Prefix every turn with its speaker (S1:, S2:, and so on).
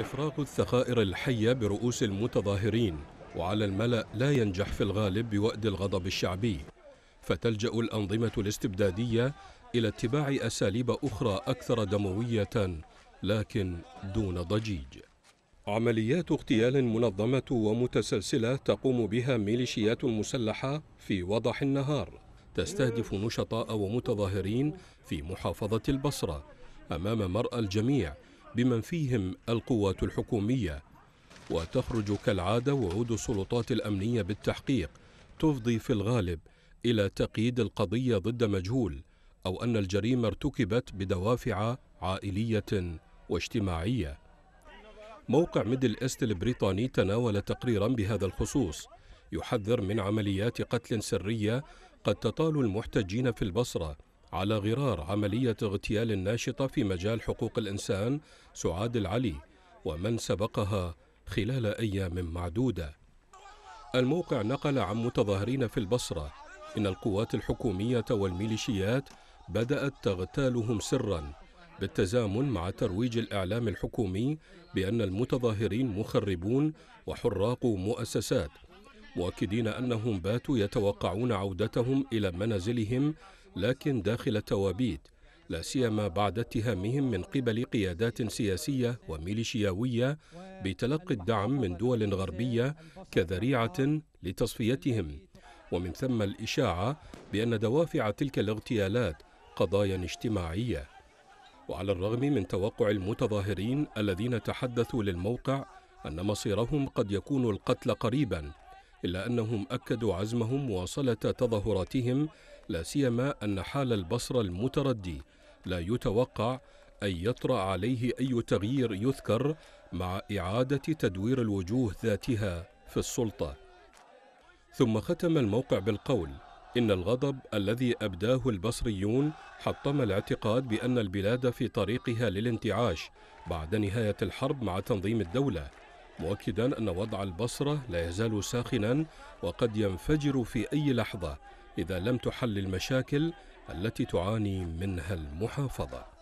S1: إفراغ الذخائر الحية برؤوس المتظاهرين وعلى الملأ لا ينجح في الغالب بوأد الغضب الشعبي فتلجأ الأنظمة الاستبدادية إلى اتباع أساليب أخرى أكثر دموية لكن دون ضجيج عمليات اغتيال منظمة ومتسلسلة تقوم بها ميليشيات مسلحة في وضح النهار تستهدف نشطاء ومتظاهرين في محافظة البصرة أمام مرأى الجميع بمن فيهم القوات الحكومية وتخرج كالعادة وعود السلطات الأمنية بالتحقيق تفضي في الغالب إلى تقييد القضية ضد مجهول أو أن الجريمة ارتكبت بدوافع عائلية واجتماعية موقع ميدل إيست البريطاني تناول تقريرا بهذا الخصوص يحذر من عمليات قتل سرية قد تطال المحتجين في البصرة على غرار عملية اغتيال الناشطة في مجال حقوق الإنسان سعاد العلي ومن سبقها خلال أيام معدودة الموقع نقل عن متظاهرين في البصرة إن القوات الحكومية والميليشيات بدأت تغتالهم سراً بالتزامن مع ترويج الإعلام الحكومي بأن المتظاهرين مخربون وحراق مؤسسات مؤكدين أنهم باتوا يتوقعون عودتهم إلى منازلهم لكن داخل توابيت لا سيما بعد اتهامهم من قبل قيادات سياسيه وميليشياويه بتلقي الدعم من دول غربيه كذريعه لتصفيتهم ومن ثم الاشاعه بان دوافع تلك الاغتيالات قضايا اجتماعيه وعلى الرغم من توقع المتظاهرين الذين تحدثوا للموقع ان مصيرهم قد يكون القتل قريبا الا انهم اكدوا عزمهم مواصله تظاهراتهم لا سيما أن حال البصرة المتردي لا يتوقع أن يطرأ عليه أي تغيير يذكر مع إعادة تدوير الوجوه ذاتها في السلطة ثم ختم الموقع بالقول إن الغضب الذي أبداه البصريون حطم الاعتقاد بأن البلاد في طريقها للانتعاش بعد نهاية الحرب مع تنظيم الدولة مؤكدا أن وضع البصرة لا يزال ساخنا وقد ينفجر في أي لحظة إذا لم تحل المشاكل التي تعاني منها المحافظة